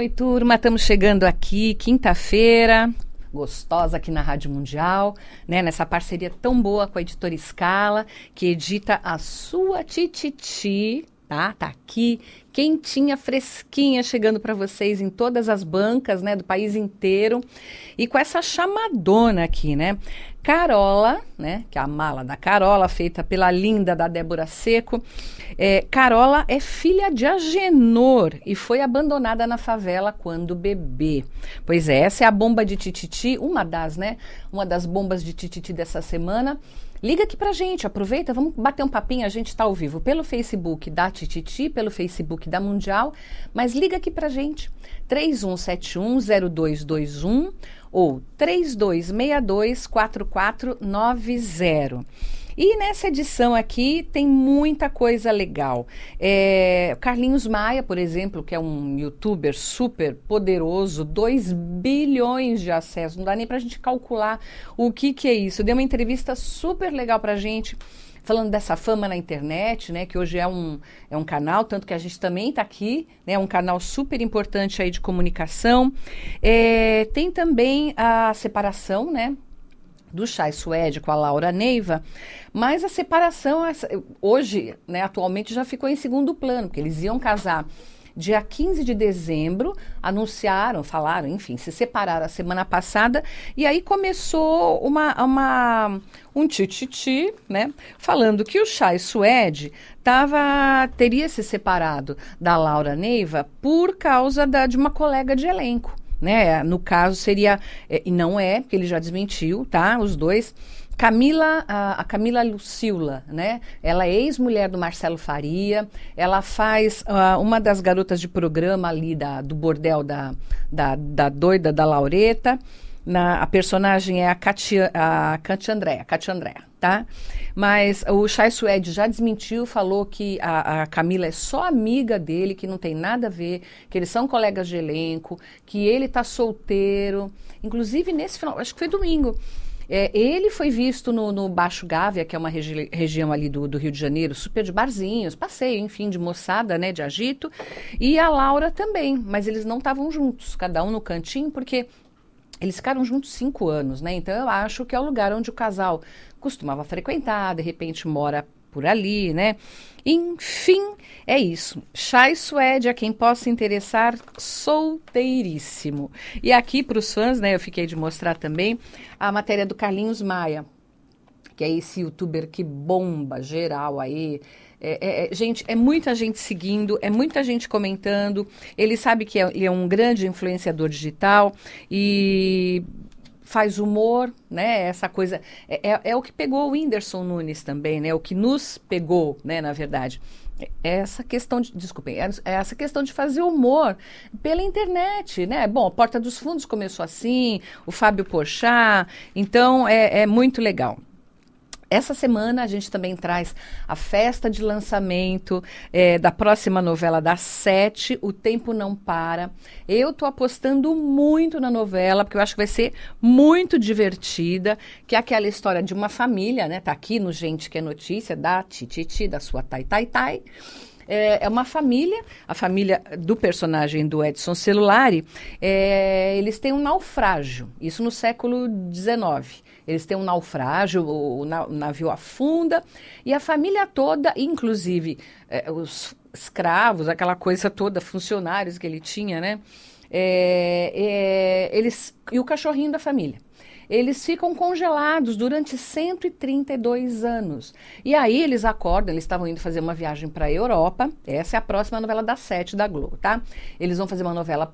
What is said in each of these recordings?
Oi, turma, estamos chegando aqui, quinta-feira, gostosa aqui na Rádio Mundial, né? Nessa parceria tão boa com a editora Escala, que edita a sua Tititi tá? Tá aqui, quentinha, fresquinha, chegando para vocês em todas as bancas, né, do país inteiro. E com essa chamadona aqui, né? Carola, né, que é a mala da Carola, feita pela linda da Débora Seco. É, Carola é filha de Agenor e foi abandonada na favela quando bebê. Pois é, essa é a bomba de Tititi, uma das, né, uma das bombas de Tititi dessa semana. Liga aqui pra gente, aproveita, vamos bater um papinho, a gente está ao vivo pelo Facebook da Tititi, pelo Facebook da Mundial, mas liga aqui pra gente, 31710221 ou 32624490. E nessa edição aqui tem muita coisa legal. É, Carlinhos Maia, por exemplo, que é um youtuber super poderoso, 2 bilhões de acessos, não dá nem para a gente calcular o que, que é isso. Deu uma entrevista super legal para gente falando dessa fama na internet, né, que hoje é um, é um canal, tanto que a gente também está aqui, né, um canal super importante aí de comunicação. É, tem também a separação, né, do Chai suede com a Laura Neiva, mas a separação, hoje, né, atualmente, já ficou em segundo plano, porque eles iam casar dia 15 de dezembro, anunciaram, falaram, enfim, se separaram a semana passada, e aí começou uma, uma um tititi, né, falando que o Chay Suede tava, teria se separado da Laura Neiva por causa da, de uma colega de elenco né? No caso seria é, e não é, porque ele já desmentiu, tá? Os dois. Camila, a, a Camila Lucila, né? Ela é ex-mulher do Marcelo Faria. Ela faz uh, uma das garotas de programa ali da, do bordel da, da, da doida da Laureta. Na, a personagem é a Katia, a Katia Andréa, Katia Andréa, tá? Mas o Chai Suede já desmentiu, falou que a, a, Camila é só amiga dele, que não tem nada a ver, que eles são colegas de elenco, que ele tá solteiro. Inclusive, nesse final, acho que foi domingo, é, ele foi visto no, no, Baixo Gávea, que é uma regi região ali do, do, Rio de Janeiro, super de barzinhos, passeio, enfim, de moçada, né, de agito. E a Laura também, mas eles não estavam juntos, cada um no cantinho, porque eles ficaram juntos cinco anos, né? Então eu acho que é o lugar onde o casal costumava frequentar, de repente mora por ali, né? Enfim, é isso. Chai Suede, a quem possa interessar, solteiríssimo. E aqui para os fãs, né? Eu fiquei de mostrar também a matéria do Carlinhos Maia, que é esse youtuber que bomba geral aí. É, é, é, gente, é muita gente seguindo, é muita gente comentando. Ele sabe que é, ele é um grande influenciador digital e faz humor, né? Essa coisa é, é, é o que pegou o Whindersson Nunes também, né? O que nos pegou, né? Na verdade, é essa questão de, desculpem, essa questão de fazer humor pela internet, né? Bom, a Porta dos Fundos começou assim, o Fábio Pochá, então é, é muito legal. Essa semana a gente também traz a festa de lançamento é, da próxima novela das sete, O Tempo Não Para. Eu tô apostando muito na novela, porque eu acho que vai ser muito divertida, que é aquela história de uma família, né? Tá aqui no Gente Que é Notícia, da Tititi, da sua Tai Tai Tai é, é, uma família, a família do personagem do Edson Celulari, é, eles têm um naufrágio, isso no século XIX. Eles têm um naufrágio, o, o navio afunda e a família toda, inclusive é, os escravos, aquela coisa toda, funcionários que ele tinha, né? É, é, eles e o cachorrinho da família. Eles ficam congelados durante 132 anos. E aí eles acordam, eles estavam indo fazer uma viagem para a Europa. Essa é a próxima novela das sete da Globo, tá? Eles vão fazer uma novela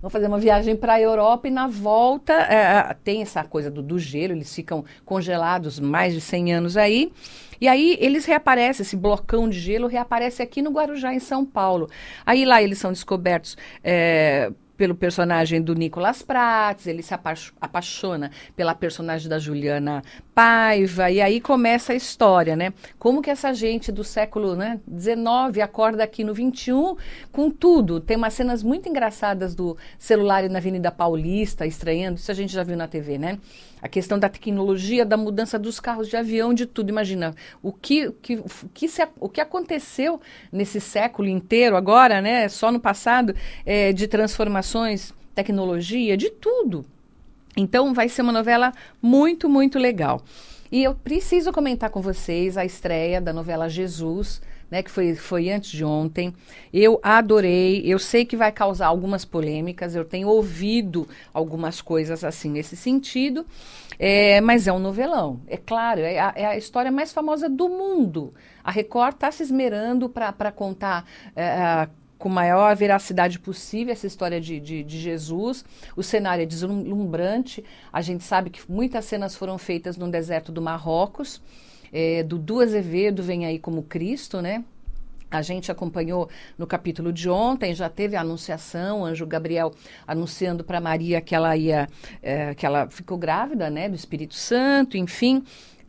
vão fazer uma viagem para a Europa e na volta é, é, tem essa coisa do, do gelo, eles ficam congelados mais de 100 anos aí. E aí eles reaparecem, esse blocão de gelo reaparece aqui no Guarujá, em São Paulo. Aí lá eles são descobertos é, pelo personagem do Nicolas Prats, ele se apaixona pela personagem da Juliana Paiva, e aí começa a história, né? Como que essa gente do século né, 19 acorda aqui no 21 com tudo? Tem umas cenas muito engraçadas do celular na Avenida Paulista, estranhando, isso a gente já viu na TV, né? a questão da tecnologia, da mudança dos carros de avião, de tudo. Imagina o que, o que, o que, se, o que aconteceu nesse século inteiro, agora, né? Só no passado, é, de transformações, tecnologia, de tudo. Então vai ser uma novela muito, muito legal. E eu preciso comentar com vocês a estreia da novela Jesus né, que foi, foi antes de ontem. Eu adorei, eu sei que vai causar algumas polêmicas, eu tenho ouvido algumas coisas assim nesse sentido, é, mas é um novelão, é claro, é a, é a história mais famosa do mundo. A Record está se esmerando para contar. É, com maior veracidade possível essa história de, de, de, Jesus. O cenário é deslumbrante. A gente sabe que muitas cenas foram feitas no deserto do Marrocos. É, Dudu Azevedo vem aí como Cristo, né? A gente acompanhou no capítulo de ontem, já teve a anunciação, o anjo Gabriel anunciando para Maria que ela ia, é, que ela ficou grávida, né, do Espírito Santo, enfim.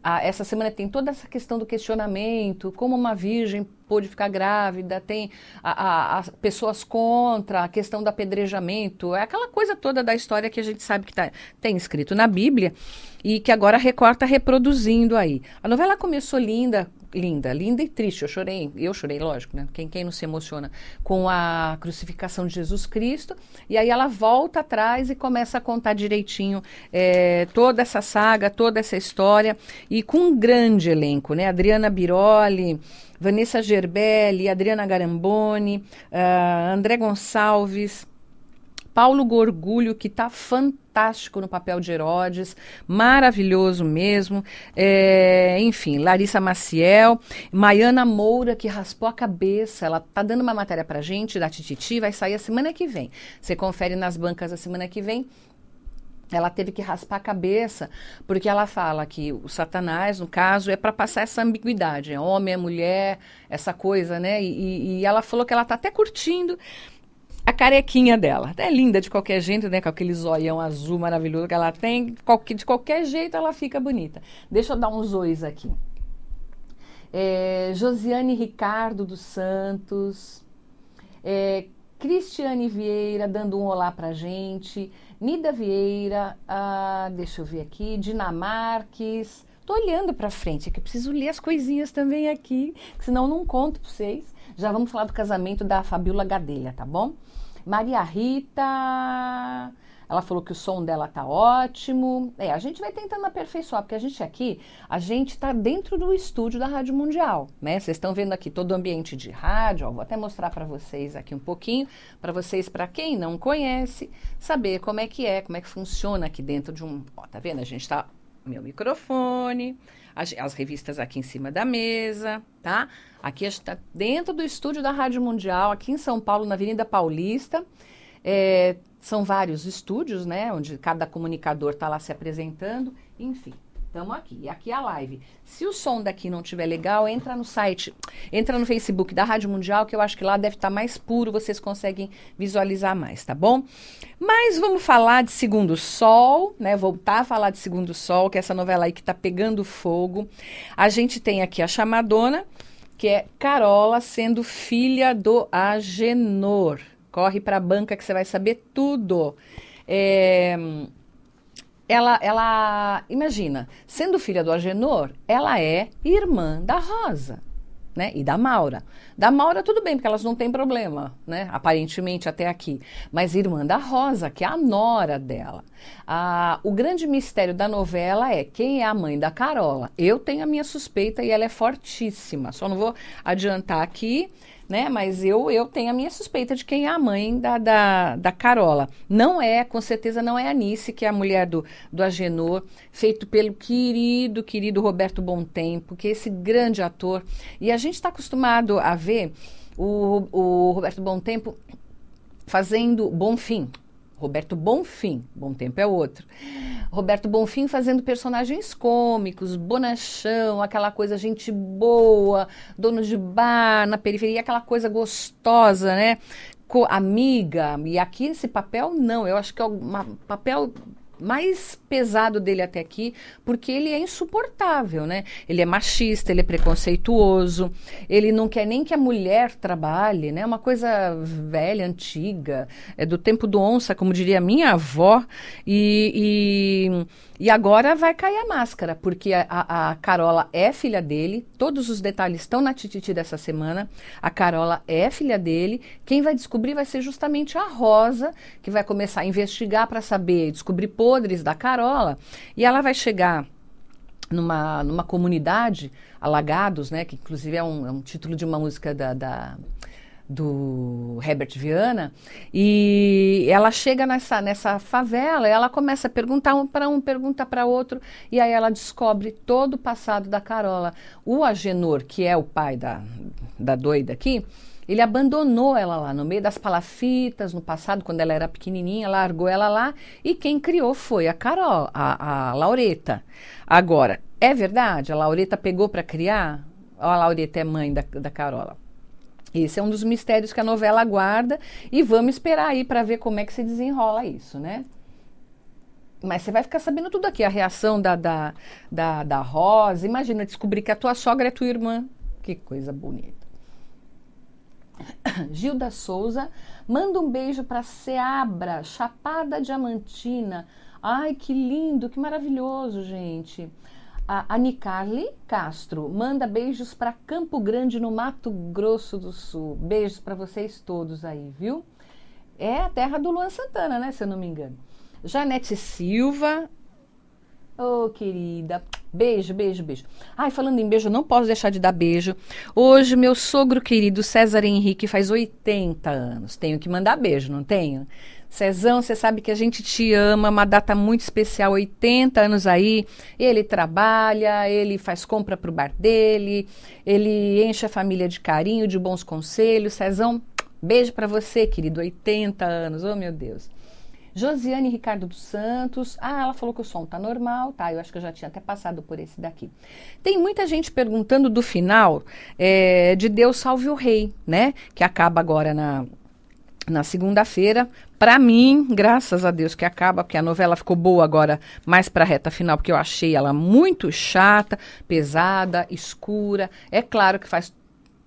a essa semana tem toda essa questão do questionamento, como uma virgem pôde ficar grávida, tem a, a, a pessoas contra, a questão do apedrejamento, é aquela coisa toda da história que a gente sabe que tá, tem escrito na Bíblia e que agora a Record está reproduzindo aí. A novela começou linda, linda, linda e triste. Eu chorei, eu chorei, lógico, né? Quem, quem não se emociona com a crucificação de Jesus Cristo. E aí ela volta atrás e começa a contar direitinho é, toda essa saga, toda essa história e com um grande elenco, né? Adriana Biroli, Vanessa Gerbelli, Adriana Garamboni, uh, André Gonçalves. Paulo Gorgulho, que está fantástico fantástico no papel de Herodes, maravilhoso mesmo. É, enfim, Larissa Maciel, Maiana Moura, que raspou a cabeça. Ela tá dando uma matéria pra gente da Tititi, vai sair a semana que vem. Você confere nas bancas a semana que vem. Ela teve que raspar a cabeça, porque ela fala que o Satanás, no caso, é para passar essa ambiguidade, é homem, é mulher, essa coisa, né? E, e ela falou que ela tá até curtindo a carequinha dela. É linda de qualquer jeito, né? Com aquele zoião azul maravilhoso que ela tem. De qualquer jeito ela fica bonita. Deixa eu dar uns ois aqui. É, Josiane Ricardo dos Santos. É, Cristiane Vieira dando um olá pra gente. Nida Vieira, ah, deixa eu ver aqui. Dinamarques. Tô olhando pra frente, é que eu preciso ler as coisinhas também aqui, senão não conto pra vocês. Já vamos falar do casamento da Fabiola Gadelha, tá bom? Maria Rita, ela falou que o som dela tá ótimo. É, a gente vai tentando aperfeiçoar, porque a gente aqui, a gente tá dentro do estúdio da Rádio Mundial, né? Vocês estão vendo aqui todo o ambiente de rádio, ó, vou até mostrar para vocês aqui um pouquinho, para vocês, para quem não conhece, saber como é que é, como é que funciona aqui dentro de um, ó, tá vendo? A gente tá meu microfone, as, as, revistas aqui em cima da mesa, tá? Aqui a gente está dentro do estúdio da Rádio Mundial, aqui em São Paulo, na Avenida Paulista. É, são vários estúdios, né? Onde cada comunicador está lá se apresentando, enfim. Estamos aqui. E aqui é a live. Se o som daqui não tiver legal, entra no site, entra no Facebook da Rádio Mundial, que eu acho que lá deve estar tá mais puro, vocês conseguem visualizar mais, tá bom? Mas vamos falar de Segundo Sol, né? Voltar a falar de Segundo Sol, que é essa novela aí que está pegando fogo. A gente tem aqui a chamadona, que é Carola sendo filha do Agenor. Corre para a banca que você vai saber tudo. É, ela, ela, imagina, sendo filha do Agenor, ela é irmã da Rosa. Né? E da Maura. Da Maura, tudo bem, porque elas não têm problema, né? Aparentemente até aqui. Mas irmã da Rosa, que é a nora dela. Ah, o grande mistério da novela é quem é a mãe da Carola. Eu tenho a minha suspeita e ela é fortíssima. Só não vou adiantar aqui né? Mas eu, eu tenho a minha suspeita de quem é a mãe da, da, da Carola. Não é, com certeza não é a Nice, que é a mulher do, do Agenor, feito pelo querido, querido Roberto Tempo que é esse grande ator. E a gente está acostumado a ver o, o Roberto Tempo fazendo Bom Fim. Roberto Bonfim, Bom Tempo é outro. Roberto Bonfim fazendo personagens cômicos, bonachão, aquela coisa gente boa, dono de bar, na periferia, aquela coisa gostosa, né? Co amiga. E aqui esse papel não, eu acho que é um papel mais pesado dele até aqui, porque ele é insuportável, né? Ele é machista, ele é preconceituoso, ele não quer nem que a mulher trabalhe, né? É uma coisa velha, antiga, é do tempo do onça, como diria minha avó, e, e, e agora vai cair a máscara, porque a, a, Carola é filha dele, todos os detalhes estão na Tititi dessa semana, a Carola é filha dele, quem vai descobrir vai ser justamente a Rosa, que vai começar a investigar para saber, descobrir podres da Carola. E ela vai chegar numa, numa comunidade, Alagados, né, que inclusive é um, é um título de uma música da, da do Herbert Viana, e ela chega nessa, nessa favela, ela começa a perguntar um para um, pergunta para outro, e aí ela descobre todo o passado da Carola. O Agenor, que é o pai da, da doida aqui, ele abandonou ela lá no meio das palafitas, no passado, quando ela era pequenininha, largou ela lá e quem criou foi a Carol, a, a Laureta. Agora, é verdade? A Laureta pegou para criar? Ou a Laureta é mãe da, da Carola? Esse é um dos mistérios que a novela aguarda e vamos esperar aí para ver como é que se desenrola isso, né? Mas você vai ficar sabendo tudo aqui, a reação da, da, da, da Rosa. Imagina descobrir que a tua sogra é tua irmã. Que coisa bonita. Gilda Souza, manda um beijo para Seabra, Chapada Diamantina. Ai, que lindo, que maravilhoso, gente. A Anicarle Castro manda beijos para Campo Grande, no Mato Grosso do Sul. Beijos para vocês todos aí, viu? É a terra do Luan Santana, né? Se eu não me engano. Janete Silva. Ô, oh, querida, Beijo, beijo, beijo. Ai, falando em beijo, não posso deixar de dar beijo. Hoje, meu sogro querido César Henrique faz 80 anos. Tenho que mandar beijo, não tenho? Cezão, você sabe que a gente te ama, uma data muito especial, 80 anos aí. Ele trabalha, ele faz compra pro bar dele, ele enche a família de carinho, de bons conselhos. Cezão, beijo para você, querido, 80 anos. Oh, meu Deus. Josiane Ricardo dos Santos. Ah, ela falou que o som tá normal, tá? Eu acho que eu já tinha até passado por esse daqui. Tem muita gente perguntando do final é, de Deus Salve o Rei, né? Que acaba agora na, na segunda-feira. Para mim, graças a Deus que acaba, porque a novela ficou boa agora, mais para reta final, porque eu achei ela muito chata, pesada, escura. É claro que faz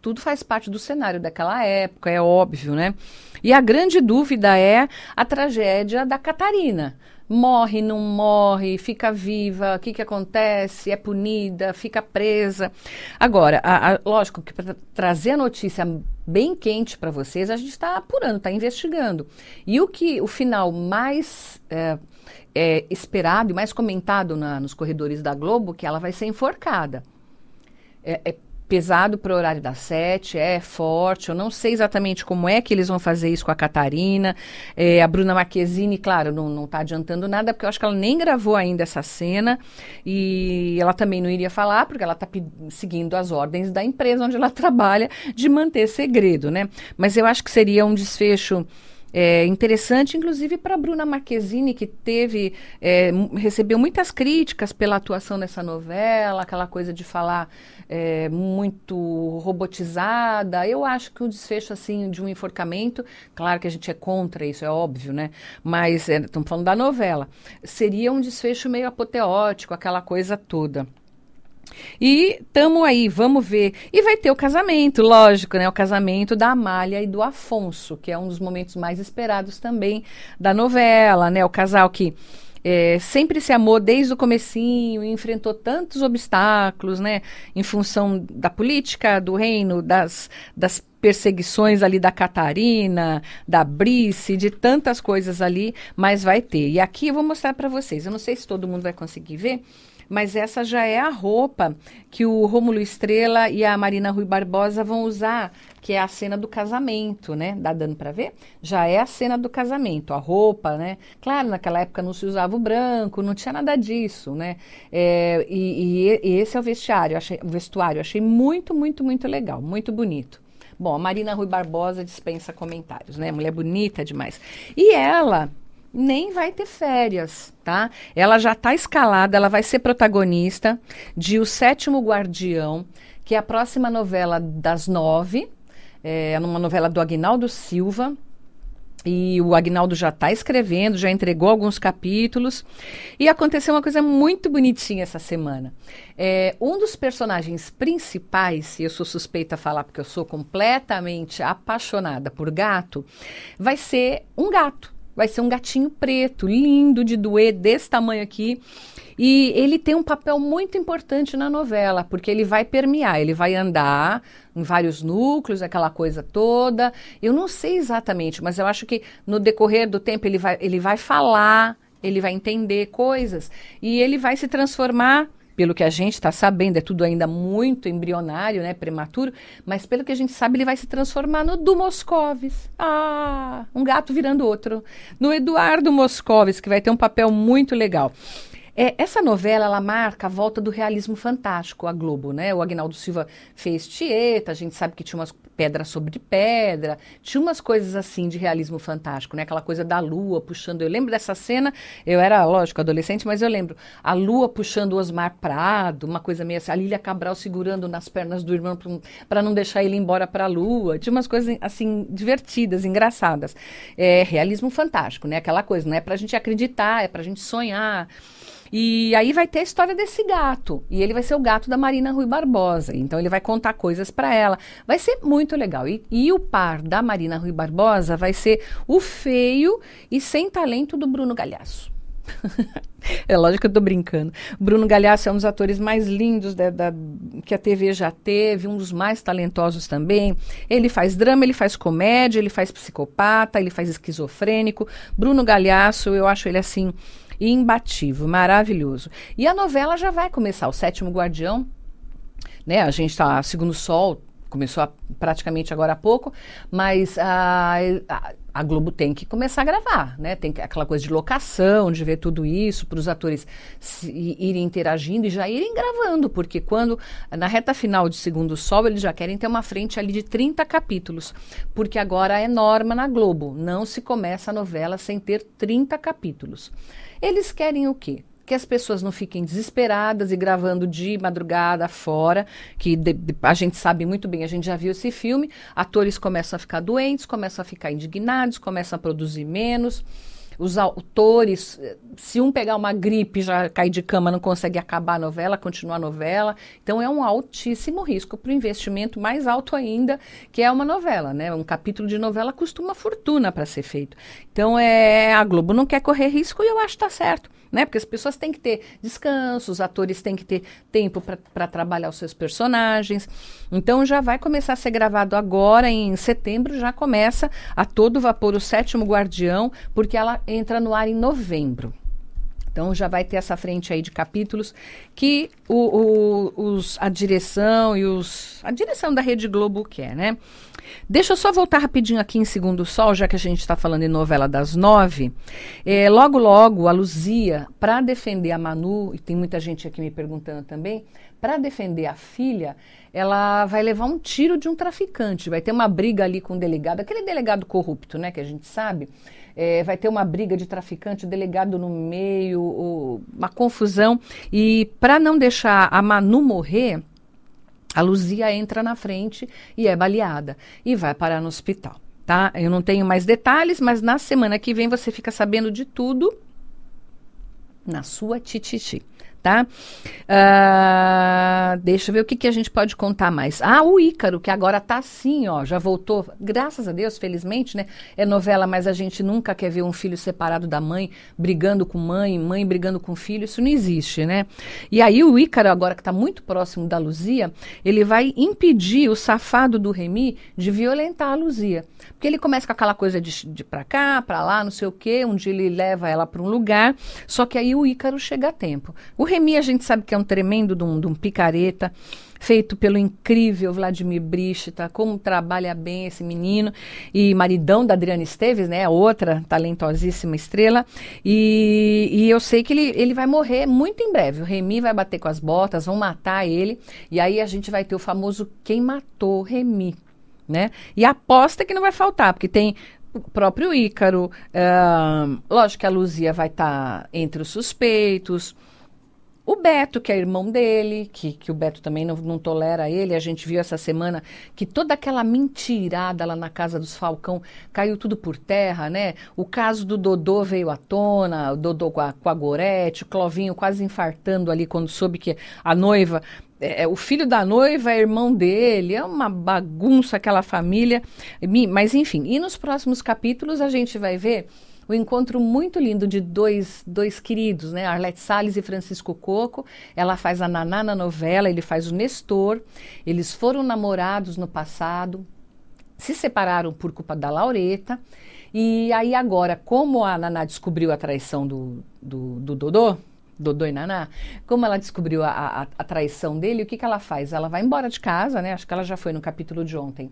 tudo faz parte do cenário daquela época, é óbvio, né? E a grande dúvida é a tragédia da Catarina. Morre, não morre, fica viva, o que, que acontece? É punida, fica presa. Agora, a, a, lógico que para trazer a notícia bem quente para vocês, a gente está apurando, está investigando. E o que o final mais é, é, esperado e mais comentado na, nos corredores da Globo, que ela vai ser enforcada. É, é pesado para o horário das sete, é forte. Eu não sei exatamente como é que eles vão fazer isso com a Catarina. É, a Bruna Marquezine, claro, não está adiantando nada, porque eu acho que ela nem gravou ainda essa cena e ela também não iria falar, porque ela está seguindo as ordens da empresa onde ela trabalha de manter segredo, né? Mas eu acho que seria um desfecho é interessante, inclusive, para Bruna Marquezine, que teve, é, recebeu muitas críticas pela atuação nessa novela, aquela coisa de falar é, muito robotizada. Eu acho que o desfecho assim de um enforcamento, claro que a gente é contra isso, é óbvio, né? Mas é, estamos falando da novela. Seria um desfecho meio apoteótico, aquela coisa toda. E tamo aí, vamos ver. E vai ter o casamento, lógico, né? O casamento da Amália e do Afonso, que é um dos momentos mais esperados também da novela, né? O casal que é, sempre se amou desde o comecinho, enfrentou tantos obstáculos, né? Em função da política, do reino, das, das perseguições ali da Catarina, da Brice, de tantas coisas ali, mas vai ter. E aqui eu vou mostrar para vocês. Eu não sei se todo mundo vai conseguir ver, mas essa já é a roupa que o Rômulo Estrela e a Marina Rui Barbosa vão usar, que é a cena do casamento, né? Dá dando para ver? Já é a cena do casamento, a roupa, né? Claro, naquela época não se usava o branco, não tinha nada disso, né? É, e, e, e, esse é o vestiário, achei, o vestuário, achei muito, muito, muito legal, muito bonito. Bom, a Marina Rui Barbosa dispensa comentários, né? Mulher bonita demais. E ela nem vai ter férias, tá? Ela já está escalada, ela vai ser protagonista de O Sétimo Guardião, que é a próxima novela das nove, é uma novela do Agnaldo Silva. E o Agnaldo já está escrevendo, já entregou alguns capítulos. E aconteceu uma coisa muito bonitinha essa semana. É, um dos personagens principais, e eu sou suspeita a falar porque eu sou completamente apaixonada por gato, vai ser um gato vai ser um gatinho preto, lindo de doer, desse tamanho aqui. E ele tem um papel muito importante na novela, porque ele vai permear, ele vai andar em vários núcleos, aquela coisa toda. Eu não sei exatamente, mas eu acho que no decorrer do tempo ele vai, ele vai falar, ele vai entender coisas e ele vai se transformar pelo que a gente está sabendo, é tudo ainda muito embrionário, né, prematuro, mas pelo que a gente sabe, ele vai se transformar no do Moscovis. Ah, um gato virando outro. No Eduardo Moscovis, que vai ter um papel muito legal. É, essa novela, ela marca a volta do realismo fantástico, a Globo, né? O Agnaldo Silva fez Tieta, a gente sabe que tinha umas pedra sobre pedra. Tinha umas coisas assim de realismo fantástico, né? Aquela coisa da lua puxando. Eu lembro dessa cena, eu era, lógico, adolescente, mas eu lembro. A lua puxando o Osmar Prado, uma coisa meio assim. A Lília Cabral segurando nas pernas do irmão para não deixar ele embora para a lua. Tinha umas coisas assim divertidas, engraçadas. É, realismo fantástico, né? Aquela coisa, não é para a gente acreditar, é para a gente sonhar. E aí vai ter a história desse gato. E ele vai ser o gato da Marina Rui Barbosa. Então ele vai contar coisas para ela. Vai ser muito legal. E, e, o par da Marina Rui Barbosa vai ser o feio e sem talento do Bruno Galhaço. é lógico que eu tô brincando. Bruno Galhaço é um dos atores mais lindos da, da, que a TV já teve, um dos mais talentosos também. Ele faz drama, ele faz comédia, ele faz psicopata, ele faz esquizofrênico. Bruno Galhaço, eu acho ele assim e imbatível, maravilhoso. E a novela já vai começar, o Sétimo Guardião, né? A gente está Segundo Sol, começou a, praticamente agora há pouco, mas a, a, a, Globo tem que começar a gravar, né? Tem aquela coisa de locação, de ver tudo isso, para os atores se, irem interagindo e já irem gravando, porque quando, na reta final de Segundo Sol, eles já querem ter uma frente ali de 30 capítulos, porque agora é norma na Globo, não se começa a novela sem ter 30 capítulos. Eles querem o quê? que as pessoas não fiquem desesperadas e gravando de madrugada fora, que de, de, a gente sabe muito bem, a gente já viu esse filme, atores começam a ficar doentes, começam a ficar indignados, começam a produzir menos os autores, se um pegar uma gripe já cai de cama, não consegue acabar a novela, continuar a novela. Então é um altíssimo risco para o investimento mais alto ainda, que é uma novela, né? Um capítulo de novela custa uma fortuna para ser feito. Então é a Globo não quer correr risco e eu acho que está certo né? Porque as pessoas têm que ter descanso, os atores têm que ter tempo para trabalhar os seus personagens. Então já vai começar a ser gravado agora, em setembro já começa a todo vapor o Sétimo Guardião, porque ela entra no ar em novembro. Então já vai ter essa frente aí de capítulos que o, o, os, a direção e os. A direção da Rede Globo quer, né? Deixa eu só voltar rapidinho aqui em Segundo Sol, já que a gente está falando em novela das nove. É, logo, logo, a Luzia, para defender a Manu, e tem muita gente aqui me perguntando também, para defender a filha, ela vai levar um tiro de um traficante, vai ter uma briga ali com o delegado, aquele delegado corrupto, né, que a gente sabe, é, vai ter uma briga de traficante, o delegado no meio, o, uma confusão. E para não deixar a Manu morrer, a Luzia entra na frente e é baleada e vai parar no hospital. Tá? Eu não tenho mais detalhes, mas na semana que vem você fica sabendo de tudo na sua Tititi tá? Uh, deixa eu ver o que, que a gente pode contar mais. Ah, o Ícaro, que agora tá assim, ó, já voltou. Graças a Deus, felizmente, né? É novela, mas a gente nunca quer ver um filho separado da mãe, brigando com mãe, mãe brigando com filho, isso não existe, né? E aí o Ícaro, agora que tá muito próximo da Luzia, ele vai impedir o safado do Remy de violentar a Luzia. Porque ele começa com aquela coisa de, de pra cá, pra lá, não sei o quê, onde ele leva ela para um lugar, só que aí o Ícaro chega a tempo. O Remy, a gente sabe que é um tremendo de um, de um picareta, feito pelo incrível Vladimir Brichta como trabalha bem esse menino, e maridão da Adriana Esteves, né, outra talentosíssima estrela, e, e, eu sei que ele, ele vai morrer muito em breve, o Remy vai bater com as botas, vão matar ele, e aí a gente vai ter o famoso quem matou Remy. Né? E aposta que não vai faltar, porque tem o próprio Ícaro. Uh, lógico que a Luzia vai estar tá entre os suspeitos. O Beto, que é irmão dele, que, que o Beto também não, não tolera ele, a gente viu essa semana que toda aquela mentirada lá na casa dos Falcão caiu tudo por terra, né? O caso do Dodô veio à tona, o Dodô com a, com a Gorete, o Clovinho quase infartando ali quando soube que a noiva é, é o filho da noiva é irmão dele, é uma bagunça aquela família. Mas enfim, e nos próximos capítulos a gente vai ver o um encontro muito lindo de dois, dois queridos, né? Arlette Salles e Francisco Coco. Ela faz a Naná na novela, ele faz o Nestor. Eles foram namorados no passado, se separaram por culpa da Laureta. E aí agora, como a Naná descobriu a traição do, do, do Dodô, Dodô e Naná, como ela descobriu a, a, a, traição dele, o que, que ela faz? Ela vai embora de casa, né? Acho que ela já foi no capítulo de ontem.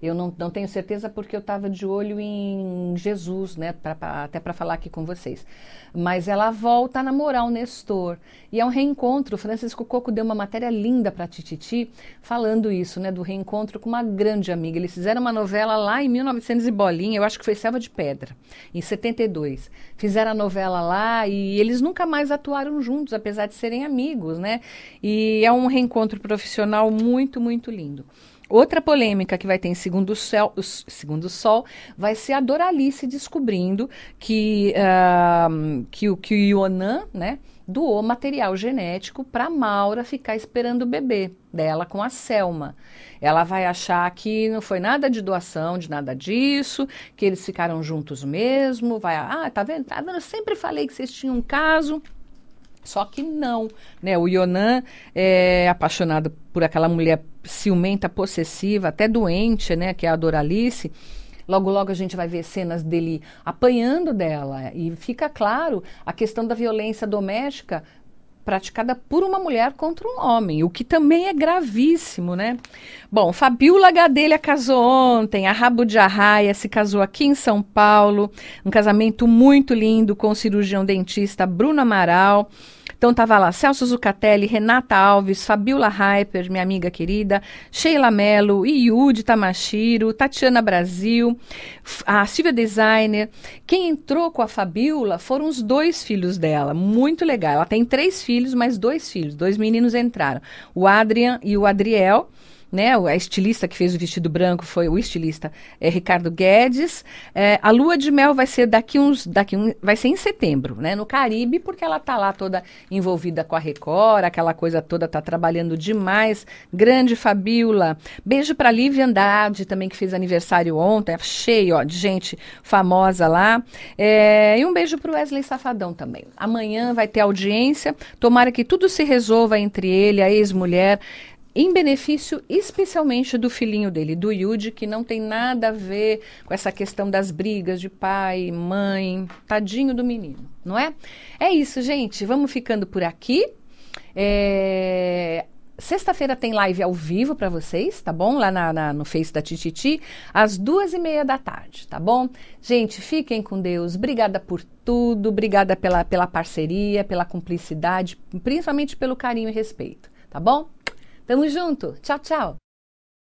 Eu não, não tenho certeza porque eu estava de olho em Jesus, né? Pra, pra, até para falar aqui com vocês. Mas ela volta a namorar o Nestor. E é um reencontro. O Francisco Coco deu uma matéria linda para Tititi falando isso, né? Do reencontro com uma grande amiga. Eles fizeram uma novela lá em 1900 e bolinha, eu acho que foi Selva de Pedra, em 72. Fizeram a novela lá e eles nunca mais atuaram juntos, apesar de serem amigos, né? E é um reencontro profissional muito, muito lindo. Outra polêmica que vai ter em Segundo o segundo sol vai ser a Doralice descobrindo que, uh, que, que o Ionan né, doou material genético para Maura ficar esperando o bebê dela com a Selma. Ela vai achar que não foi nada de doação, de nada disso, que eles ficaram juntos mesmo. Vai, ah, tá vendo? Tá vendo? Eu sempre falei que vocês tinham um caso. Só que não, né? O Yonan é apaixonado por aquela mulher ciumenta, possessiva, até doente, né? Que é a Doralice. Logo, logo a gente vai ver cenas dele apanhando dela. E fica claro a questão da violência doméstica praticada por uma mulher contra um homem, o que também é gravíssimo, né? Bom, Fabiola Gadelha casou ontem, a Rabo de Arraia se casou aqui em São Paulo, um casamento muito lindo com o cirurgião dentista Bruno Amaral. Então tava lá Celso Zucatelli, Renata Alves, Fabiola Hyper, minha amiga querida, Sheila Mello, Yude Tamashiro, Tatiana Brasil, a Silvia Designer. Quem entrou com a Fabiola foram os dois filhos dela, muito legal. Ela tem três filhos filhos, mas dois filhos, dois meninos entraram. O Adrian e o Adriel né? A estilista que fez o vestido branco foi o estilista é, Ricardo Guedes. É, a lua de mel vai ser daqui uns, daqui um, vai ser em setembro, né? No Caribe, porque ela tá lá toda envolvida com a Record, aquela coisa toda, tá trabalhando demais. Grande Fabiola. Beijo para Lívia Andrade também que fez aniversário ontem, é cheio ó, de gente famosa lá. É, e um beijo para Wesley Safadão também. Amanhã vai ter audiência. Tomara que tudo se resolva entre ele, a ex-mulher em benefício especialmente do filhinho dele, do Yude que não tem nada a ver com essa questão das brigas de pai, mãe, tadinho do menino, não é? É isso, gente. Vamos ficando por aqui. É... Sexta-feira tem live ao vivo para vocês, tá bom? Lá na, na, no Face da Tititi, às duas e meia da tarde, tá bom? Gente, fiquem com Deus. Obrigada por tudo, obrigada pela, pela parceria, pela cumplicidade, principalmente pelo carinho e respeito, tá bom? Tamo junto. Tchau, tchau.